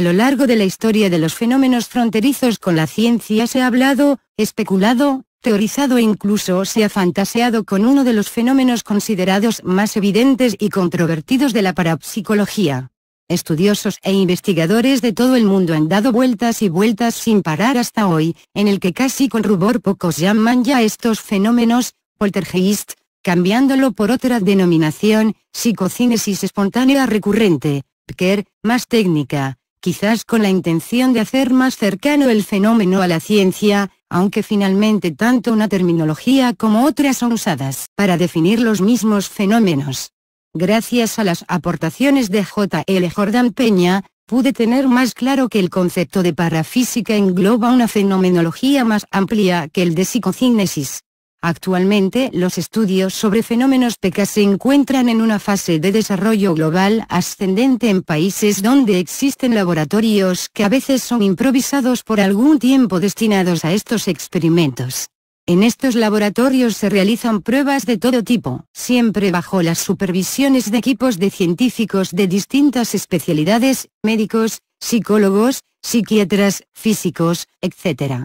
A lo largo de la historia de los fenómenos fronterizos con la ciencia se ha hablado, especulado, teorizado e incluso se ha fantaseado con uno de los fenómenos considerados más evidentes y controvertidos de la parapsicología. Estudiosos e investigadores de todo el mundo han dado vueltas y vueltas sin parar hasta hoy, en el que casi con rubor pocos llaman ya estos fenómenos, poltergeist, cambiándolo por otra denominación, psicocinesis espontánea recurrente, PKER, más técnica, quizás con la intención de hacer más cercano el fenómeno a la ciencia, aunque finalmente tanto una terminología como otras son usadas para definir los mismos fenómenos. Gracias a las aportaciones de J. L. Jordan Peña, pude tener más claro que el concepto de parafísica engloba una fenomenología más amplia que el de psicocinesis. Actualmente los estudios sobre fenómenos PK se encuentran en una fase de desarrollo global ascendente en países donde existen laboratorios que a veces son improvisados por algún tiempo destinados a estos experimentos. En estos laboratorios se realizan pruebas de todo tipo, siempre bajo las supervisiones de equipos de científicos de distintas especialidades, médicos, psicólogos, psiquiatras, físicos, etc.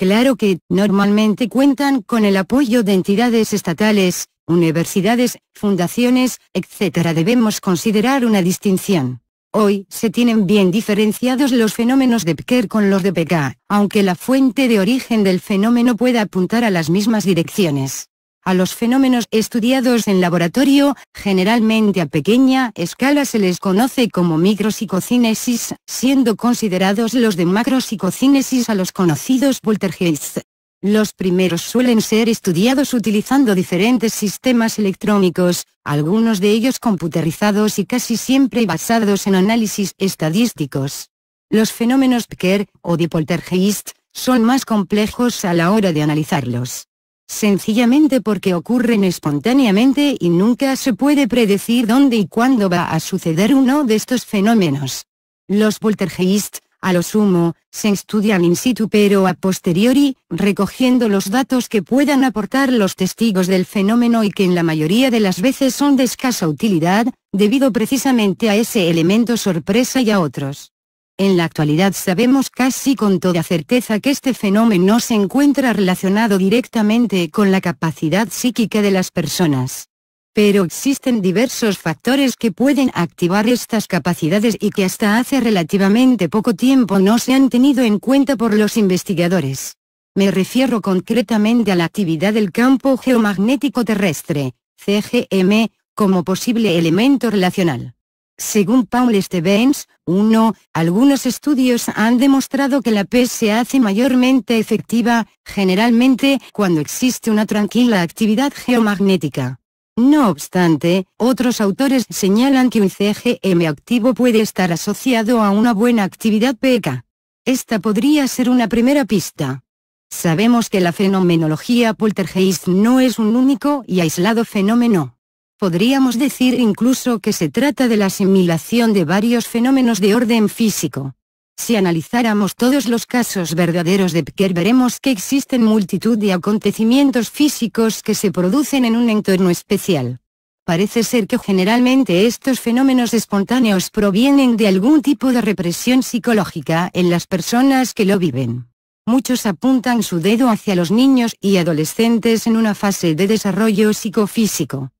Claro que, normalmente cuentan con el apoyo de entidades estatales, universidades, fundaciones, etc. Debemos considerar una distinción. Hoy, se tienen bien diferenciados los fenómenos de Pker con los de PK, aunque la fuente de origen del fenómeno pueda apuntar a las mismas direcciones. A los fenómenos estudiados en laboratorio, generalmente a pequeña escala se les conoce como micropsicocinesis, siendo considerados los de macropsicocinesis a los conocidos poltergeist. Los primeros suelen ser estudiados utilizando diferentes sistemas electrónicos, algunos de ellos computerizados y casi siempre basados en análisis estadísticos. Los fenómenos Pker o de poltergeist, son más complejos a la hora de analizarlos sencillamente porque ocurren espontáneamente y nunca se puede predecir dónde y cuándo va a suceder uno de estos fenómenos. Los poltergeist, a lo sumo, se estudian in situ pero a posteriori, recogiendo los datos que puedan aportar los testigos del fenómeno y que en la mayoría de las veces son de escasa utilidad, debido precisamente a ese elemento sorpresa y a otros. En la actualidad sabemos casi con toda certeza que este fenómeno se encuentra relacionado directamente con la capacidad psíquica de las personas. Pero existen diversos factores que pueden activar estas capacidades y que hasta hace relativamente poco tiempo no se han tenido en cuenta por los investigadores. Me refiero concretamente a la actividad del campo geomagnético terrestre, CGM, como posible elemento relacional. Según Paul Stevens, 1, algunos estudios han demostrado que la p se hace mayormente efectiva, generalmente, cuando existe una tranquila actividad geomagnética. No obstante, otros autores señalan que un CGM activo puede estar asociado a una buena actividad PK. Esta podría ser una primera pista. Sabemos que la fenomenología poltergeist no es un único y aislado fenómeno podríamos decir incluso que se trata de la asimilación de varios fenómenos de orden físico. Si analizáramos todos los casos verdaderos de Pker veremos que existen multitud de acontecimientos físicos que se producen en un entorno especial. Parece ser que generalmente estos fenómenos espontáneos provienen de algún tipo de represión psicológica en las personas que lo viven. Muchos apuntan su dedo hacia los niños y adolescentes en una fase de desarrollo psicofísico.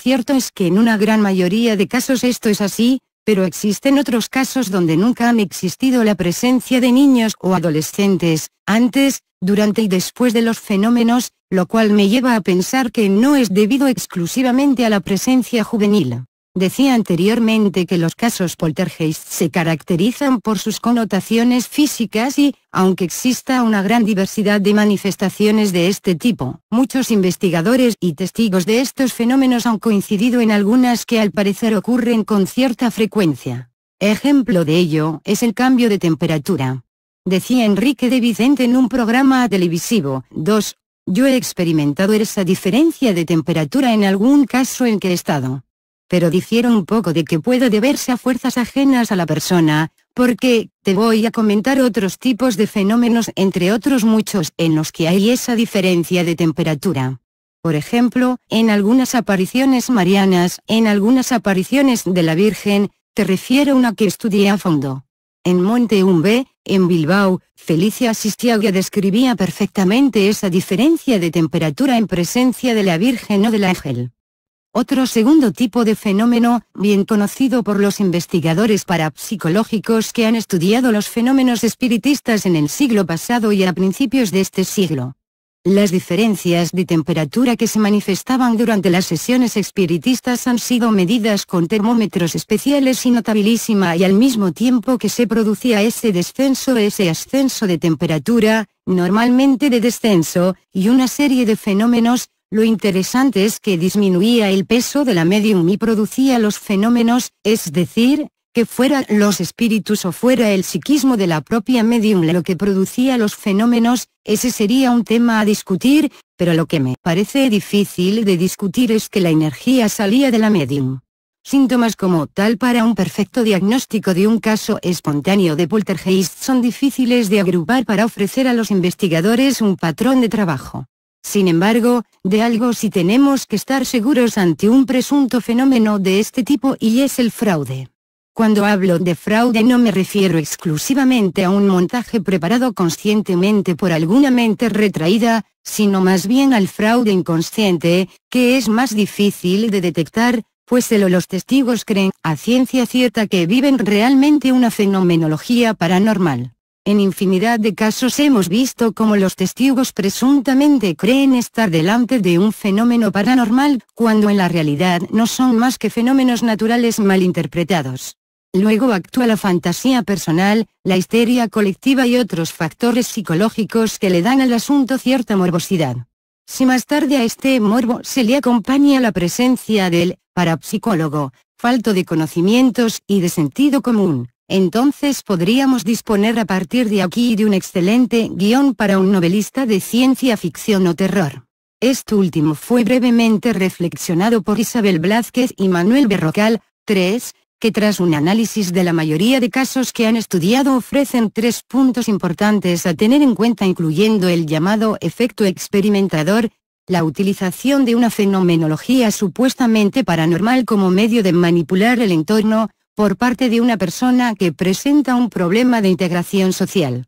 Cierto es que en una gran mayoría de casos esto es así, pero existen otros casos donde nunca han existido la presencia de niños o adolescentes, antes, durante y después de los fenómenos, lo cual me lleva a pensar que no es debido exclusivamente a la presencia juvenil. Decía anteriormente que los casos poltergeist se caracterizan por sus connotaciones físicas y, aunque exista una gran diversidad de manifestaciones de este tipo, muchos investigadores y testigos de estos fenómenos han coincidido en algunas que al parecer ocurren con cierta frecuencia. Ejemplo de ello es el cambio de temperatura. Decía Enrique de Vicente en un programa televisivo, 2. Yo he experimentado esa diferencia de temperatura en algún caso en que he estado pero dijeron un poco de que puede deberse a fuerzas ajenas a la persona, porque, te voy a comentar otros tipos de fenómenos entre otros muchos en los que hay esa diferencia de temperatura. Por ejemplo, en algunas apariciones marianas, en algunas apariciones de la Virgen, te refiero a una que estudié a fondo. En Monte Umbe, en Bilbao, Felicia ya describía perfectamente esa diferencia de temperatura en presencia de la Virgen o del Ángel. Otro segundo tipo de fenómeno, bien conocido por los investigadores parapsicológicos que han estudiado los fenómenos espiritistas en el siglo pasado y a principios de este siglo. Las diferencias de temperatura que se manifestaban durante las sesiones espiritistas han sido medidas con termómetros especiales y notabilísima y al mismo tiempo que se producía ese descenso ese ascenso de temperatura, normalmente de descenso, y una serie de fenómenos, lo interesante es que disminuía el peso de la medium y producía los fenómenos, es decir, que fuera los espíritus o fuera el psiquismo de la propia medium lo que producía los fenómenos, ese sería un tema a discutir, pero lo que me parece difícil de discutir es que la energía salía de la medium. Síntomas como tal para un perfecto diagnóstico de un caso espontáneo de poltergeist son difíciles de agrupar para ofrecer a los investigadores un patrón de trabajo. Sin embargo, de algo sí tenemos que estar seguros ante un presunto fenómeno de este tipo y es el fraude. Cuando hablo de fraude no me refiero exclusivamente a un montaje preparado conscientemente por alguna mente retraída, sino más bien al fraude inconsciente, que es más difícil de detectar, pues solo los testigos creen a ciencia cierta que viven realmente una fenomenología paranormal. En infinidad de casos hemos visto cómo los testigos presuntamente creen estar delante de un fenómeno paranormal, cuando en la realidad no son más que fenómenos naturales malinterpretados. Luego actúa la fantasía personal, la histeria colectiva y otros factores psicológicos que le dan al asunto cierta morbosidad. Si más tarde a este morbo se le acompaña la presencia del parapsicólogo, falto de conocimientos y de sentido común, entonces podríamos disponer a partir de aquí de un excelente guión para un novelista de ciencia ficción o terror. Este último fue brevemente reflexionado por Isabel Blázquez y Manuel Berrocal, 3, que tras un análisis de la mayoría de casos que han estudiado ofrecen tres puntos importantes a tener en cuenta incluyendo el llamado efecto experimentador, la utilización de una fenomenología supuestamente paranormal como medio de manipular el entorno, por parte de una persona que presenta un problema de integración social.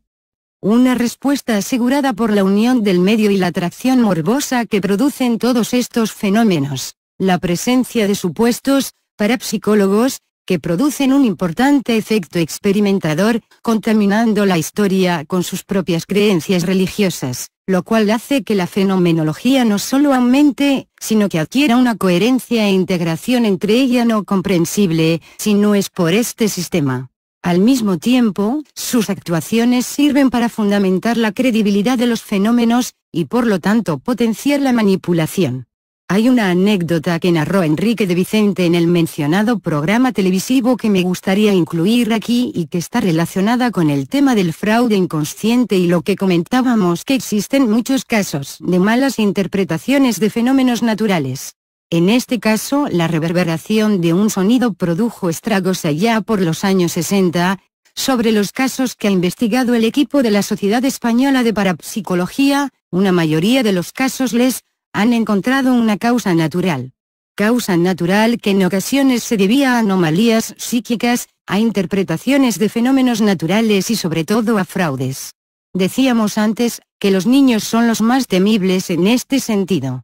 Una respuesta asegurada por la unión del medio y la atracción morbosa que producen todos estos fenómenos. La presencia de supuestos, parapsicólogos, que producen un importante efecto experimentador, contaminando la historia con sus propias creencias religiosas lo cual hace que la fenomenología no solo aumente, sino que adquiera una coherencia e integración entre ella no comprensible, si no es por este sistema. Al mismo tiempo, sus actuaciones sirven para fundamentar la credibilidad de los fenómenos, y por lo tanto potenciar la manipulación. Hay una anécdota que narró Enrique de Vicente en el mencionado programa televisivo que me gustaría incluir aquí y que está relacionada con el tema del fraude inconsciente y lo que comentábamos que existen muchos casos de malas interpretaciones de fenómenos naturales. En este caso, la reverberación de un sonido produjo estragos allá por los años 60, sobre los casos que ha investigado el equipo de la Sociedad Española de Parapsicología, una mayoría de los casos les han encontrado una causa natural. Causa natural que en ocasiones se debía a anomalías psíquicas, a interpretaciones de fenómenos naturales y sobre todo a fraudes. Decíamos antes, que los niños son los más temibles en este sentido.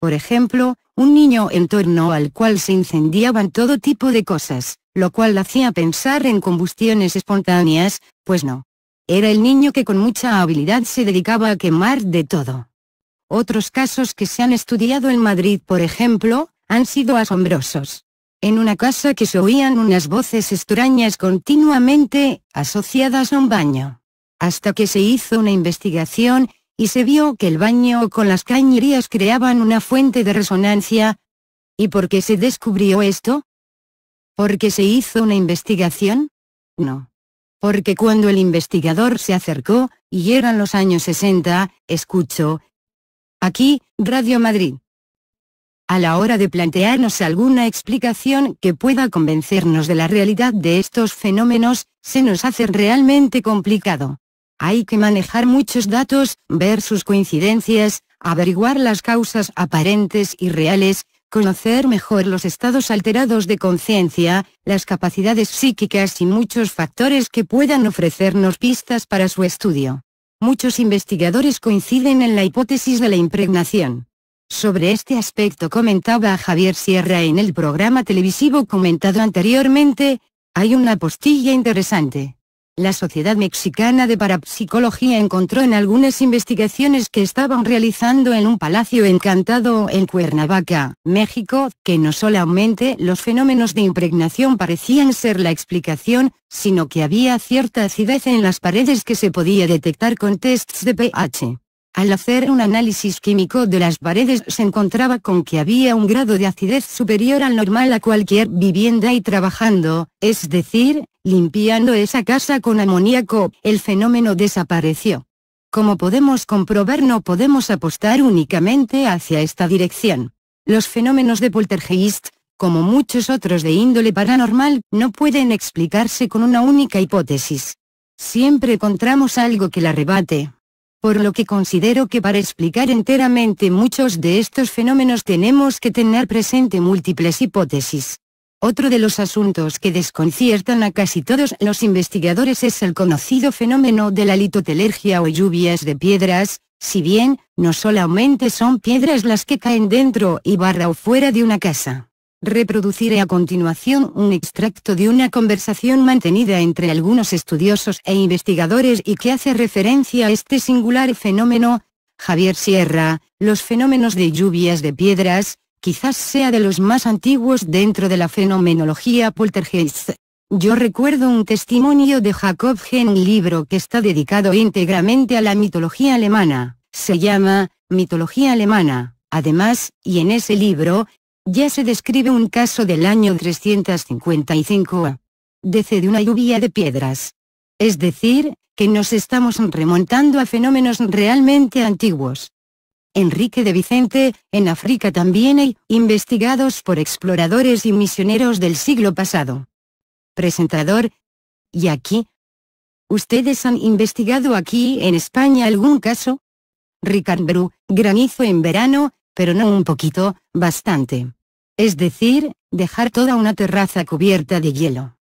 Por ejemplo, un niño en torno al cual se incendiaban todo tipo de cosas, lo cual hacía pensar en combustiones espontáneas, pues no. Era el niño que con mucha habilidad se dedicaba a quemar de todo. Otros casos que se han estudiado en Madrid, por ejemplo, han sido asombrosos. En una casa que se oían unas voces extrañas continuamente, asociadas a un baño. Hasta que se hizo una investigación, y se vio que el baño con las cañerías creaban una fuente de resonancia. ¿Y por qué se descubrió esto? ¿Porque se hizo una investigación? No. Porque cuando el investigador se acercó, y eran los años 60, escuchó, Aquí, Radio Madrid. A la hora de plantearnos alguna explicación que pueda convencernos de la realidad de estos fenómenos, se nos hace realmente complicado. Hay que manejar muchos datos, ver sus coincidencias, averiguar las causas aparentes y reales, conocer mejor los estados alterados de conciencia, las capacidades psíquicas y muchos factores que puedan ofrecernos pistas para su estudio muchos investigadores coinciden en la hipótesis de la impregnación. Sobre este aspecto comentaba Javier Sierra en el programa televisivo comentado anteriormente, hay una postilla interesante la Sociedad Mexicana de Parapsicología encontró en algunas investigaciones que estaban realizando en un palacio encantado en Cuernavaca, México, que no solamente los fenómenos de impregnación parecían ser la explicación, sino que había cierta acidez en las paredes que se podía detectar con tests de pH. Al hacer un análisis químico de las paredes se encontraba con que había un grado de acidez superior al normal a cualquier vivienda y trabajando, es decir, limpiando esa casa con amoníaco, el fenómeno desapareció. Como podemos comprobar no podemos apostar únicamente hacia esta dirección. Los fenómenos de poltergeist, como muchos otros de índole paranormal, no pueden explicarse con una única hipótesis. Siempre encontramos algo que la rebate. Por lo que considero que para explicar enteramente muchos de estos fenómenos tenemos que tener presente múltiples hipótesis. Otro de los asuntos que desconciertan a casi todos los investigadores es el conocido fenómeno de la litotelergia o lluvias de piedras, si bien, no solamente son piedras las que caen dentro y barra o fuera de una casa. Reproduciré a continuación un extracto de una conversación mantenida entre algunos estudiosos e investigadores y que hace referencia a este singular fenómeno. Javier Sierra, los fenómenos de lluvias de piedras, quizás sea de los más antiguos dentro de la fenomenología poltergeist. Yo recuerdo un testimonio de Jacob en un libro que está dedicado íntegramente a la mitología alemana, se llama, Mitología alemana, además, y en ese libro, ya se describe un caso del año 355 a. DC de una lluvia de piedras. Es decir, que nos estamos remontando a fenómenos realmente antiguos. Enrique de Vicente, en África también hay, investigados por exploradores y misioneros del siglo pasado. Presentador. ¿Y aquí? ¿Ustedes han investigado aquí en España algún caso? Bru, granizo en verano, pero no un poquito, bastante. Es decir, dejar toda una terraza cubierta de hielo.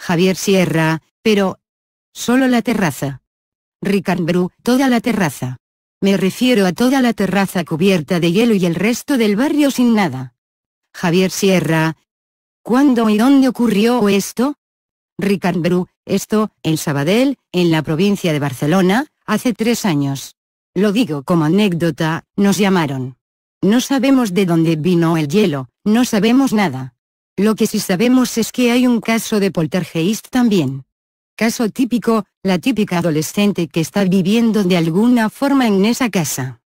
Javier Sierra, pero... Solo la terraza. Bru, toda la terraza. Me refiero a toda la terraza cubierta de hielo y el resto del barrio sin nada. Javier Sierra. ¿Cuándo y dónde ocurrió esto? Ricard Bru, esto, en Sabadell, en la provincia de Barcelona, hace tres años. Lo digo como anécdota, nos llamaron. No sabemos de dónde vino el hielo, no sabemos nada. Lo que sí sabemos es que hay un caso de poltergeist también. Caso típico, la típica adolescente que está viviendo de alguna forma en esa casa.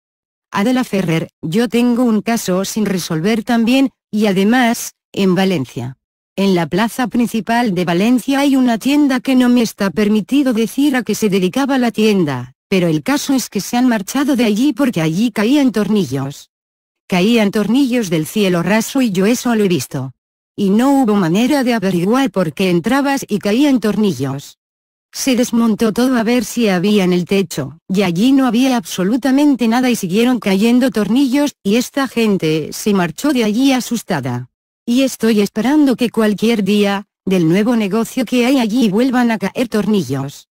Adela Ferrer, yo tengo un caso sin resolver también, y además, en Valencia. En la plaza principal de Valencia hay una tienda que no me está permitido decir a qué se dedicaba la tienda, pero el caso es que se han marchado de allí porque allí caían tornillos. Caían tornillos del cielo raso y yo eso lo he visto y no hubo manera de averiguar por qué entrabas y caían tornillos. Se desmontó todo a ver si había en el techo, y allí no había absolutamente nada y siguieron cayendo tornillos, y esta gente se marchó de allí asustada. Y estoy esperando que cualquier día, del nuevo negocio que hay allí vuelvan a caer tornillos.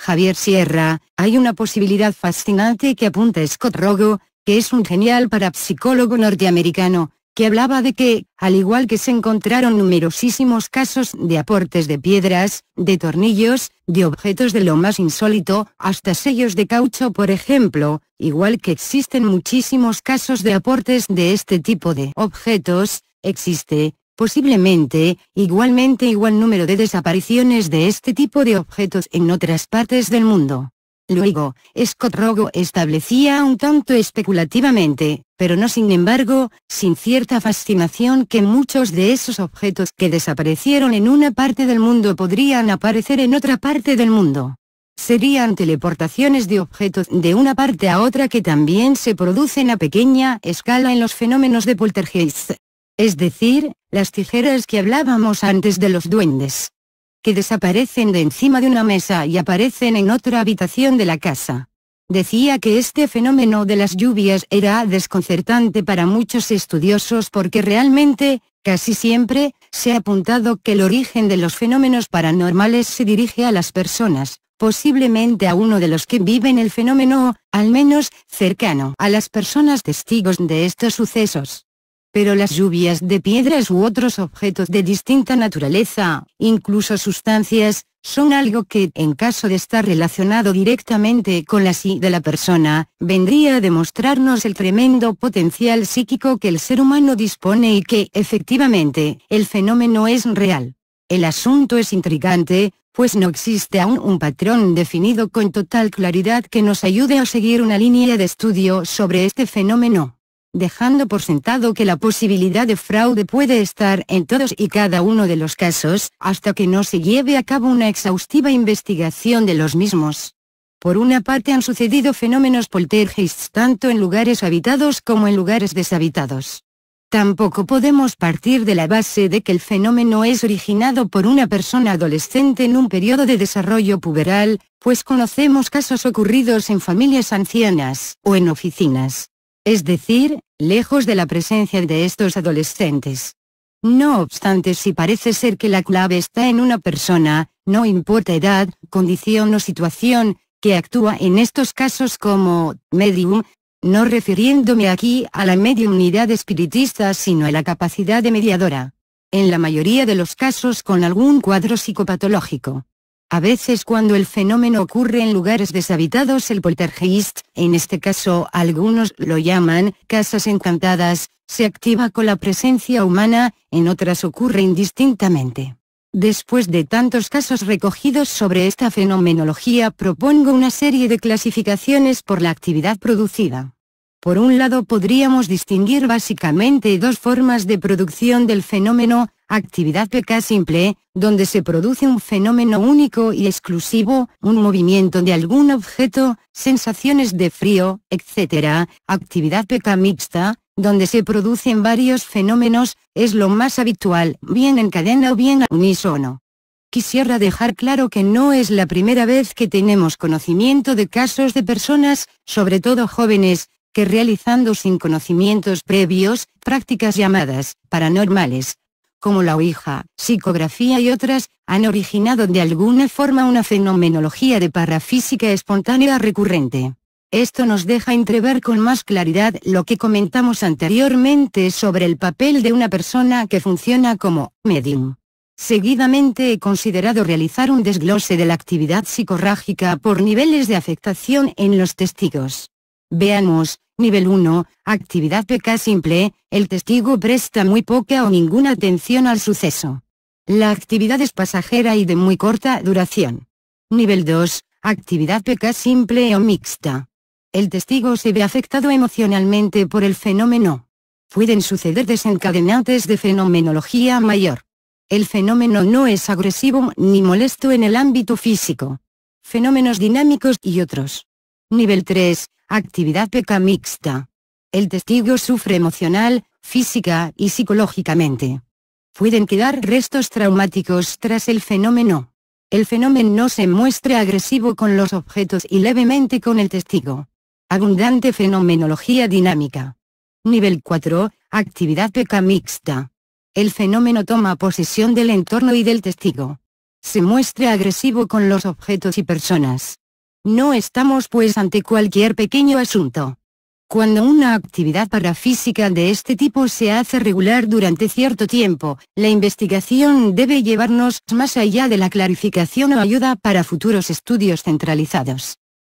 Javier Sierra, hay una posibilidad fascinante que apunta Scott Rogo, que es un genial parapsicólogo norteamericano, que hablaba de que, al igual que se encontraron numerosísimos casos de aportes de piedras, de tornillos, de objetos de lo más insólito, hasta sellos de caucho por ejemplo, igual que existen muchísimos casos de aportes de este tipo de objetos, existe, posiblemente, igualmente igual número de desapariciones de este tipo de objetos en otras partes del mundo. Luego, Scott Rogo establecía un tanto especulativamente, pero no sin embargo, sin cierta fascinación que muchos de esos objetos que desaparecieron en una parte del mundo podrían aparecer en otra parte del mundo. Serían teleportaciones de objetos de una parte a otra que también se producen a pequeña escala en los fenómenos de poltergeist. Es decir, las tijeras que hablábamos antes de los duendes. Que desaparecen de encima de una mesa y aparecen en otra habitación de la casa decía que este fenómeno de las lluvias era desconcertante para muchos estudiosos porque realmente, casi siempre, se ha apuntado que el origen de los fenómenos paranormales se dirige a las personas, posiblemente a uno de los que viven el fenómeno, al menos, cercano a las personas testigos de estos sucesos pero las lluvias de piedras u otros objetos de distinta naturaleza, incluso sustancias, son algo que, en caso de estar relacionado directamente con la sí de la persona, vendría a demostrarnos el tremendo potencial psíquico que el ser humano dispone y que, efectivamente, el fenómeno es real. El asunto es intrigante, pues no existe aún un patrón definido con total claridad que nos ayude a seguir una línea de estudio sobre este fenómeno dejando por sentado que la posibilidad de fraude puede estar en todos y cada uno de los casos, hasta que no se lleve a cabo una exhaustiva investigación de los mismos. Por una parte han sucedido fenómenos poltergeist tanto en lugares habitados como en lugares deshabitados. Tampoco podemos partir de la base de que el fenómeno es originado por una persona adolescente en un periodo de desarrollo puberal, pues conocemos casos ocurridos en familias ancianas, o en oficinas, es decir, lejos de la presencia de estos adolescentes. No obstante si parece ser que la clave está en una persona, no importa edad, condición o situación, que actúa en estos casos como medium, no refiriéndome aquí a la mediunidad espiritista sino a la capacidad de mediadora. En la mayoría de los casos con algún cuadro psicopatológico. A veces cuando el fenómeno ocurre en lugares deshabitados el poltergeist, en este caso algunos lo llaman casas encantadas, se activa con la presencia humana, en otras ocurre indistintamente. Después de tantos casos recogidos sobre esta fenomenología propongo una serie de clasificaciones por la actividad producida. Por un lado podríamos distinguir básicamente dos formas de producción del fenómeno, actividad PK simple, donde se produce un fenómeno único y exclusivo, un movimiento de algún objeto, sensaciones de frío, etc. Actividad PK mixta, donde se producen varios fenómenos, es lo más habitual, bien en cadena o bien a unísono. Quisiera dejar claro que no es la primera vez que tenemos conocimiento de casos de personas, sobre todo jóvenes, que realizando sin conocimientos previos, prácticas llamadas, paranormales, como la Ouija, psicografía y otras, han originado de alguna forma una fenomenología de parafísica espontánea recurrente. Esto nos deja entrever con más claridad lo que comentamos anteriormente sobre el papel de una persona que funciona como medium. Seguidamente he considerado realizar un desglose de la actividad psicorrágica por niveles de afectación en los testigos. Veamos, nivel 1, actividad PK simple, el testigo presta muy poca o ninguna atención al suceso. La actividad es pasajera y de muy corta duración. Nivel 2, actividad PK simple o mixta. El testigo se ve afectado emocionalmente por el fenómeno. Pueden suceder desencadenantes de fenomenología mayor. El fenómeno no es agresivo ni molesto en el ámbito físico. Fenómenos dinámicos y otros. Nivel 3, actividad peca mixta. El testigo sufre emocional, física y psicológicamente. Pueden quedar restos traumáticos tras el fenómeno. El fenómeno se muestra agresivo con los objetos y levemente con el testigo. Abundante fenomenología dinámica. Nivel 4, actividad peca mixta. El fenómeno toma posesión del entorno y del testigo. Se muestra agresivo con los objetos y personas. No estamos pues ante cualquier pequeño asunto. Cuando una actividad parafísica de este tipo se hace regular durante cierto tiempo, la investigación debe llevarnos más allá de la clarificación o ayuda para futuros estudios centralizados.